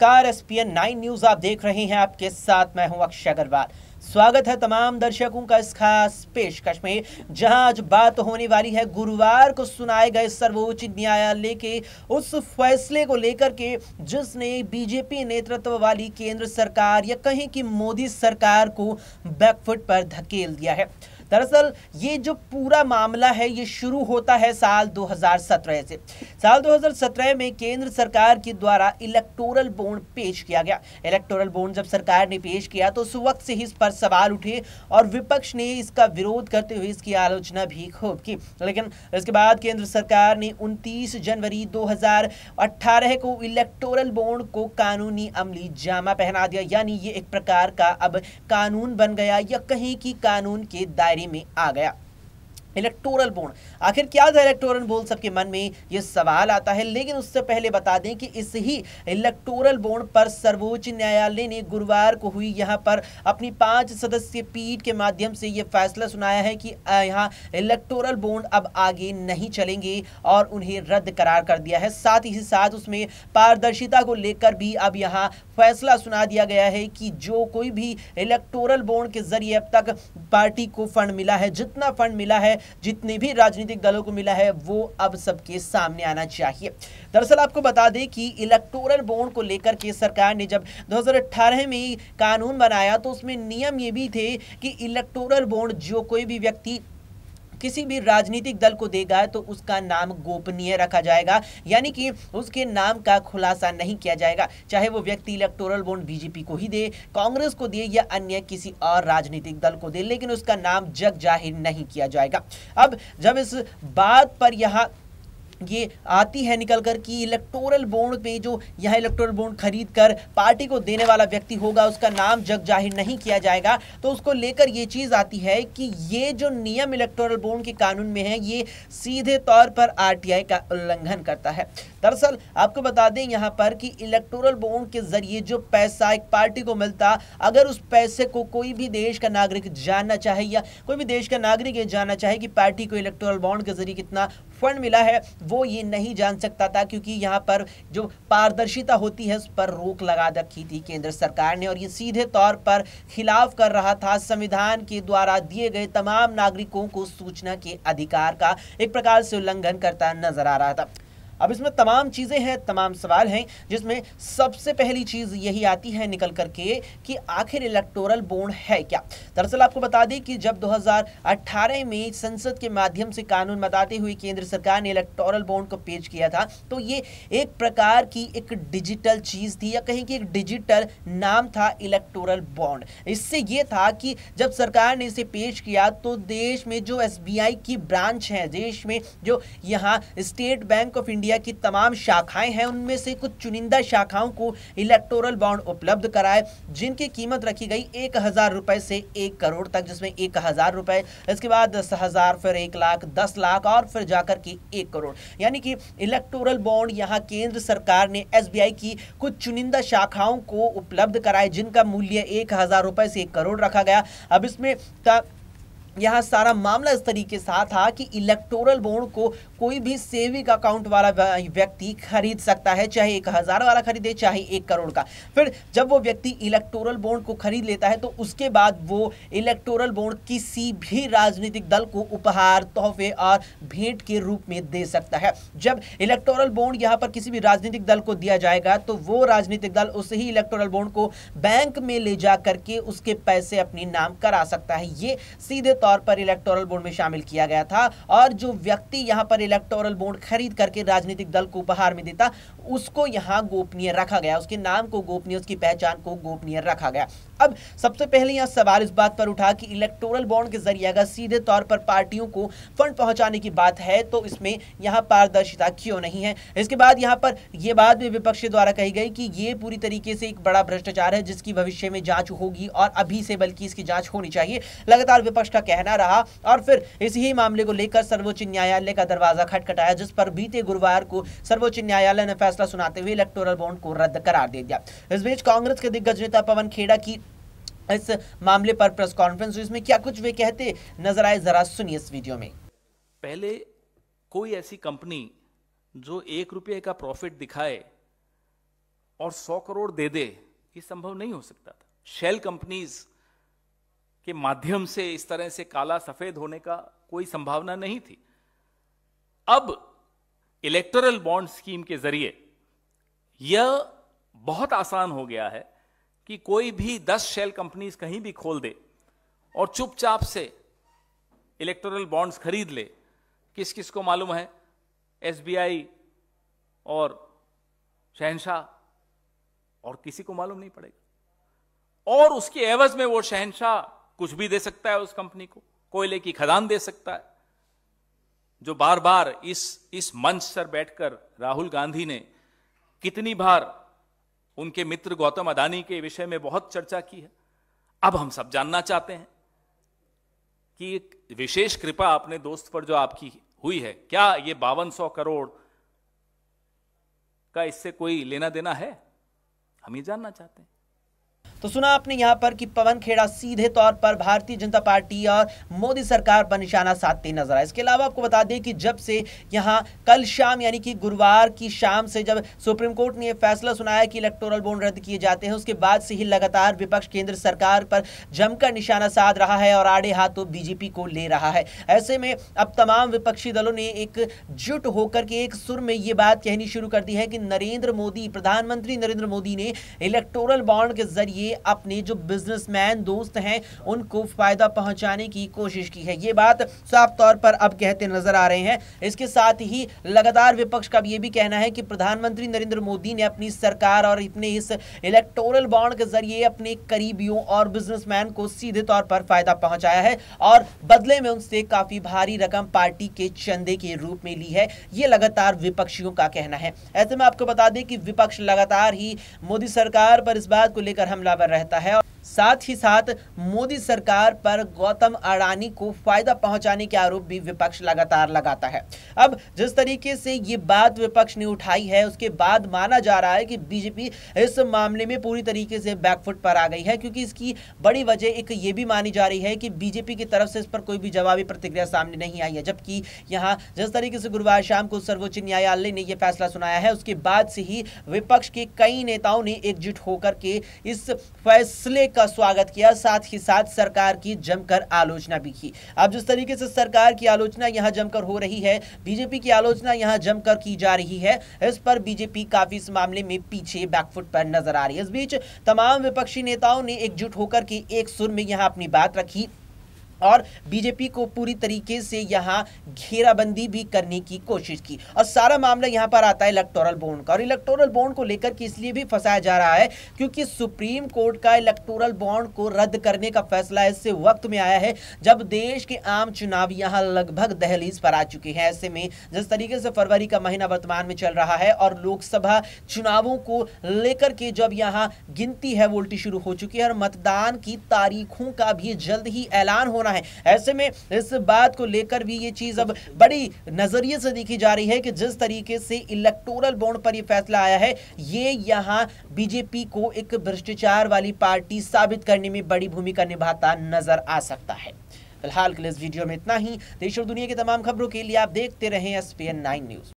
नमस्कार S P N nine news आप देख रहे हैं आपके साथ मैं हूं अक्षय अग्रवाल स्वागत है तमाम दर्शकों का इस खास पेशकश में जहां आज बात होने वाली है गुरुवार को सुनाए गए सर्वोच्च न्यायालय के उस फैसले को लेकर के जिसने बीजेपी नेतृत्व वाली केंद्र सरकार या कहीं की मोदी सरकार को बैकफुट पर धकेल दिया है दरअसल ये जो पूरा मामला है ये शुरू होता है साल 2017 से साल 2017 में केंद्र सरकार के द्वारा इलेक्टोरल बोर्ड पेश किया गया इलेक्टोरल बोर्ड जब सरकार ने पेश किया तो उस वक्त से ही इस पर पर सवाल उठे और विपक्ष ने इसका विरोध करते हुए इसकी आलोचना भी खूब की लेकिन इसके बाद केंद्र सरकार ने 29 जनवरी 2018 को इलेक्टोरल बोर्ड को कानूनी अमली जामा पहना दिया यानी ये एक प्रकार का अब कानून बन गया या कहीं की कानून के दायरे में आ गया इलेक्टोरल बोर्ड आखिर क्या था इलेक्टोरल बोर्ड सबके मन में ये सवाल आता है लेकिन उससे पहले बता दें कि इस ही इलेक्टोरल बोर्ड पर सर्वोच्च न्यायालय ने गुरुवार को हुई यहाँ पर अपनी पांच सदस्यीय पीठ के माध्यम से ये फैसला सुनाया है कि यहाँ इलेक्टोरल बोर्ड अब आगे नहीं चलेंगे और उन्हें रद्द करार कर दिया है साथ ही साथ उसमें पारदर्शिता को लेकर भी अब यहाँ फैसला सुना दिया गया है कि जो कोई भी इलेक्टोरल बोर्ड के जरिए अब तक पार्टी को फंड मिला है जितना फंड मिला है जितने भी राजनीतिक दलों को मिला है वो अब सबके सामने आना चाहिए दरअसल आपको बता दें कि इलेक्टोरल बोर्ड को लेकर के सरकार ने जब 2018 में कानून बनाया तो उसमें नियम ये भी थे कि इलेक्टोरल बोर्ड जो कोई भी व्यक्ति किसी भी राजनीतिक दल को देगा तो उसका नाम गोपनीय रखा जाएगा यानी कि उसके नाम का खुलासा नहीं किया जाएगा चाहे वो व्यक्ति इलेक्टोरल बोर्ड बीजेपी को ही दे कांग्रेस को दे या अन्य किसी और राजनीतिक दल को दे लेकिन उसका नाम जग जाहिर नहीं किया जाएगा अब जब इस बात पर यहाँ ये आती है निकल कर कि इलेक्टोरल बोर्ड पे जो यह इलेक्टोरल बोर्ड खरीद कर पार्टी को देने वाला व्यक्ति होगा उसका नाम जग जाहिर नहीं किया जाएगा तो उसको लेकर ये चीज़ आती है कि ये जो नियम इलेक्टोरल बोर्ड के कानून में है ये सीधे तौर पर आर का उल्लंघन करता है दरअसल आपको बता दें यहाँ पर कि इलेक्टोरल बोर्ड के जरिए जो पैसा एक पार्टी को मिलता अगर उस पैसे को कोई भी देश का नागरिक जानना चाहे या कोई भी देश का नागरिक ये जानना चाहे कि पार्टी को इलेक्टोरल बॉन्ड के जरिए कितना फंड मिला है वो ये नहीं जान सकता था क्योंकि यहाँ पर जो पारदर्शिता होती है उस पर रोक लगा रखी थी केंद्र सरकार ने और ये सीधे तौर पर खिलाफ कर रहा था संविधान के द्वारा दिए गए तमाम नागरिकों को सूचना के अधिकार का एक प्रकार से उल्लंघन करता नजर आ रहा था अब इसमें तमाम चीज़ें हैं तमाम सवाल हैं जिसमें सबसे पहली चीज़ यही आती है निकल करके कि आखिर इलेक्टोरल बोर्ड है क्या दरअसल आपको बता दें कि जब 2018 में संसद के माध्यम से कानून बताते हुए केंद्र सरकार ने इलेक्टोरल बोर्ड को पेश किया था तो ये एक प्रकार की एक डिजिटल चीज़ थी या कहीं की एक डिजिटल नाम था इलेक्टोरल बॉन्ड इससे यह था कि जब सरकार ने इसे पेश किया तो देश में जो एस की ब्रांच है देश में जो यहाँ स्टेट बैंक ऑफ इंडिया दिया की तमाम शाखाएं हैं उनमें से कुछ चुनिंदा शाखाओं को इलेक्टोरल बॉन्ड उपलब्ध कराए जिनकी कीमत रखी गई एक हज़ार रुपये से एक करोड़ तक जिसमें एक हज़ार रुपये इसके बाद दस हज़ार फिर एक लाख दस लाख और फिर जाकर के एक करोड़ यानी कि इलेक्टोरल बॉन्ड यहाँ केंद्र सरकार ने एस की कुछ चुनिंदा शाखाओं को उपलब्ध कराए जिनका मूल्य एक हज़ार रुपये से एक करोड़ रखा गया अब इसमें यहाँ सारा मामला इस तरीके से था कि इलेक्टोरल बोर्ड को कोई भी सेविंग अकाउंट वाला व्यक्ति खरीद सकता है चाहे एक हज़ार वाला खरीदे चाहे एक करोड़ का फिर जब वो व्यक्ति इलेक्टोरल बोर्ड को खरीद लेता है तो उसके बाद वो इलेक्टोरल बोर्ड किसी भी राजनीतिक दल को उपहार तोहफे और भेंट के रूप में दे सकता है जब इलेक्टोरल बोर्ड यहाँ पर किसी भी राजनीतिक दल को दिया जाएगा तो वो राजनीतिक दल उस ही इलेक्टोरल बोर्ड को बैंक में ले जा करके उसके पैसे अपने नाम करा सकता है ये सीधे तौर तौर पर इलेक्टोरल बोर्ड में शामिल किया गया था और जो व्यक्ति यहाँ पर इलेक्टोरल बोर्ड खरीद करके राजनीतिक दल को उपहार में देता उसको यहाँ गोपनीय रखा गया उसके नाम को गोपनीय उसकी पहचान को गोपनीय रखा गया अब सबसे पहले यहाँ सवाल इस बात पर उठा कि इलेक्टोरल बॉन्ड के जरिए अगर सीधे तौर पर पार्टियों को फंड पहुंचाने की बात है तो इसमें यहाँ पारदर्शिता क्यों नहीं है इसके बाद यहाँ पर यह बात भी विपक्षी द्वारा कही गई कि ये पूरी तरीके से एक बड़ा भ्रष्टाचार है जिसकी भविष्य में जांच होगी और अभी से बल्कि इसकी जांच होनी चाहिए लगातार विपक्ष का कहना रहा और फिर इसी ही मामले को लेकर सर्वोच्च न्यायालय का दरवाजा खटखटाया जिस पर बीते गुरुवार को सर्वोच्च न्यायालय ने फैसला सुनाते हुए इलेक्टोरल बॉन्ड को रद्द करार दे दिया इस बीच कांग्रेस के दिग्गज नेता पवन खेड़ा की इस मामले पर प्रेस कॉन्फ्रेंस हुई इसमें क्या कुछ वे कहते नजर आए जरा सुनिए इस वीडियो में पहले कोई ऐसी कंपनी जो एक रुपये का प्रॉफिट दिखाए और सौ करोड़ दे दे ये संभव नहीं हो सकता था शेल कंपनीज के माध्यम से इस तरह से काला सफेद होने का कोई संभावना नहीं थी अब इलेक्टोरल बॉन्ड स्कीम के जरिए यह बहुत आसान हो गया है कि कोई भी दस शेल कंपनीज कहीं भी खोल दे और चुपचाप से इलेक्टोरल बॉन्ड्स खरीद ले किस किस को मालूम है एसबीआई और शहनशाह और किसी को मालूम नहीं पड़ेगा और उसके एवज में वो शहनशाह कुछ भी दे सकता है उस कंपनी को कोयले की खदान दे सकता है जो बार बार इस इस मंच पर बैठकर राहुल गांधी ने कितनी बार उनके मित्र गौतम अदानी के विषय में बहुत चर्चा की है अब हम सब जानना चाहते हैं कि एक विशेष कृपा अपने दोस्त पर जो आपकी हुई है क्या ये बावन सौ करोड़ का इससे कोई लेना देना है हम ये जानना चाहते हैं तो सुना आपने यहाँ पर कि पवन खेड़ा सीधे तौर पर भारतीय जनता पार्टी और मोदी सरकार पर निशाना साधते नजर आए इसके अलावा आपको बता दें कि जब से यहाँ कल शाम यानी कि गुरुवार की शाम से जब सुप्रीम कोर्ट ने यह फैसला सुनाया कि इलेक्टोरल बॉन्ड रद्द किए जाते हैं उसके बाद से ही लगातार विपक्ष केंद्र सरकार पर जमकर निशाना साध रहा है और आड़े हाथों बीजेपी को ले रहा है ऐसे में अब तमाम विपक्षी दलों ने एक जुट होकर के एक सुर में ये बात कहनी शुरू कर दी है कि नरेंद्र मोदी प्रधानमंत्री नरेंद्र मोदी ने इलेक्टोरल बॉन्ड के जरिए लिए अपने जो बिजनेसमैन दोस्त हैं उनको फ़ायदा पहुंचाने की कोशिश की है ये बात साफ तौर पर अब कहते नजर आ रहे हैं इसके साथ ही लगातार विपक्ष का यह भी कहना है कि प्रधानमंत्री नरेंद्र मोदी ने अपनी सरकार और अपने इस इलेक्टोरल बॉन्ड के जरिए अपने करीबियों और बिजनेसमैन को सीधे तौर पर फायदा पहुंचाया है और बदले में उनसे काफी भारी रकम पार्टी के चंदे के रूप में ली है ये लगातार विपक्षियों का कहना है ऐसे में आपको बता दें कि विपक्ष लगातार ही मोदी सरकार पर इस बात को लेकर हमला बराबर रहता है साथ ही साथ मोदी सरकार पर गौतम अडानी को फायदा पहुंचाने के आरोप भी विपक्ष लगातार लगाता है अब जिस तरीके से ये बात विपक्ष ने उठाई है उसके बाद माना जा रहा है कि बीजेपी इस मामले में पूरी तरीके से बैकफुट पर आ गई है क्योंकि इसकी बड़ी वजह एक ये भी मानी जा रही है कि बीजेपी की तरफ से इस पर कोई भी जवाबी प्रतिक्रिया सामने नहीं आई है जबकि यहाँ जिस तरीके से गुरुवार शाम को सर्वोच्च न्यायालय ने यह फैसला सुनाया है उसके बाद से ही विपक्ष के कई नेताओं ने एकजुट होकर के इस फैसले का स्वागत किया साथ ही साथ सरकार की जमकर आलोचना भी की अब जिस तरीके से सरकार की आलोचना यहां जमकर हो रही है बीजेपी की आलोचना यहां जमकर की जा रही है इस पर बीजेपी काफी इस मामले में पीछे बैकफुट पर नजर आ रही है इस बीच तमाम विपक्षी नेताओं ने एकजुट होकर के एक सुर में यहाँ अपनी बात रखी और बीजेपी को पूरी तरीके से यहाँ घेराबंदी भी करने की कोशिश की और सारा मामला यहाँ पर आता है इलेक्टोरल बोर्ड का और इलेक्टोरल बॉन्ड को लेकर के इसलिए भी फंसाया जा रहा है क्योंकि सुप्रीम कोर्ट का इलेक्टोरल बॉन्ड को रद्द करने का फैसला ऐसे वक्त में आया है जब देश के आम चुनाव यहाँ लगभग दहलीज पर आ चुके हैं ऐसे में जिस तरीके से फरवरी का महीना वर्तमान में चल रहा है और लोकसभा चुनावों को लेकर के जब यहाँ गिनती है वोल्टी शुरू हो चुकी है और मतदान की तारीखों का भी जल्द ही ऐलान होना होना है ऐसे में इस बात को लेकर भी ये चीज अब बड़ी नजरिए से देखी जा रही है कि जिस तरीके से इलेक्टोरल बोर्ड पर यह फैसला आया है ये यहाँ बीजेपी को एक भ्रष्टाचार वाली पार्टी साबित करने में बड़ी भूमिका निभाता नजर आ सकता है फिलहाल के लिए इस वीडियो में इतना ही देश और दुनिया की तमाम खबरों के लिए आप देखते रहें एस पी न्यूज